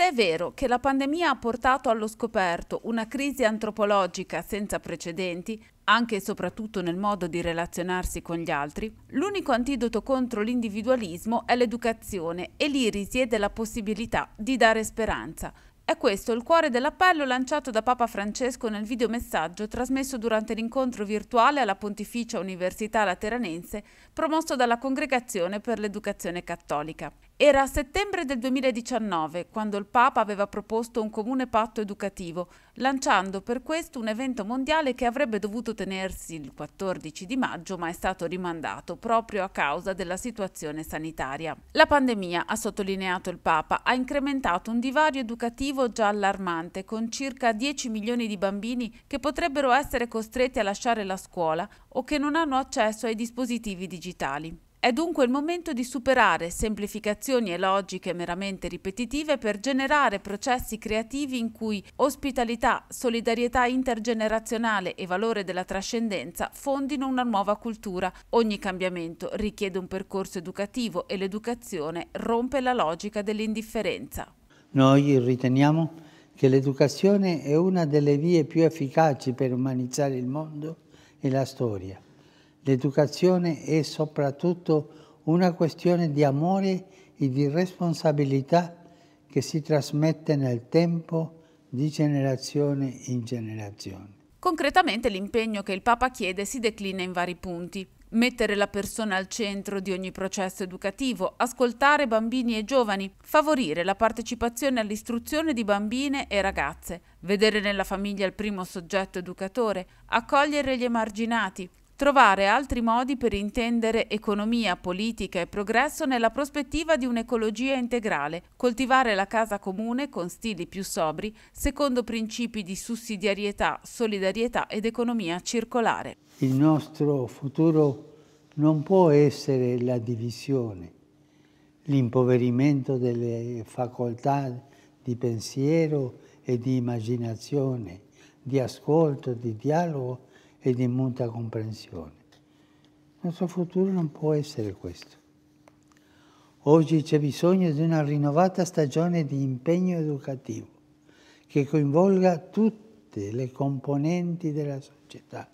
Se è vero che la pandemia ha portato allo scoperto una crisi antropologica senza precedenti, anche e soprattutto nel modo di relazionarsi con gli altri, l'unico antidoto contro l'individualismo è l'educazione e lì risiede la possibilità di dare speranza. È questo il cuore dell'appello lanciato da Papa Francesco nel videomessaggio trasmesso durante l'incontro virtuale alla Pontificia Università Lateranense promosso dalla Congregazione per l'Educazione Cattolica. Era a settembre del 2019 quando il Papa aveva proposto un comune patto educativo, lanciando per questo un evento mondiale che avrebbe dovuto tenersi il 14 di maggio ma è stato rimandato proprio a causa della situazione sanitaria. La pandemia, ha sottolineato il Papa, ha incrementato un divario educativo già allarmante con circa 10 milioni di bambini che potrebbero essere costretti a lasciare la scuola o che non hanno accesso ai dispositivi digitali. È dunque il momento di superare semplificazioni e logiche meramente ripetitive per generare processi creativi in cui ospitalità, solidarietà intergenerazionale e valore della trascendenza fondino una nuova cultura. Ogni cambiamento richiede un percorso educativo e l'educazione rompe la logica dell'indifferenza. Noi riteniamo che l'educazione è una delle vie più efficaci per umanizzare il mondo e la storia L'educazione è soprattutto una questione di amore e di responsabilità che si trasmette nel tempo di generazione in generazione. Concretamente l'impegno che il Papa chiede si declina in vari punti. Mettere la persona al centro di ogni processo educativo, ascoltare bambini e giovani, favorire la partecipazione all'istruzione di bambine e ragazze, vedere nella famiglia il primo soggetto educatore, accogliere gli emarginati, trovare altri modi per intendere economia, politica e progresso nella prospettiva di un'ecologia integrale, coltivare la casa comune con stili più sobri, secondo principi di sussidiarietà, solidarietà ed economia circolare. Il nostro futuro non può essere la divisione, l'impoverimento delle facoltà di pensiero e di immaginazione, di ascolto, di dialogo e di muta comprensione. Il nostro futuro non può essere questo. Oggi c'è bisogno di una rinnovata stagione di impegno educativo che coinvolga tutte le componenti della società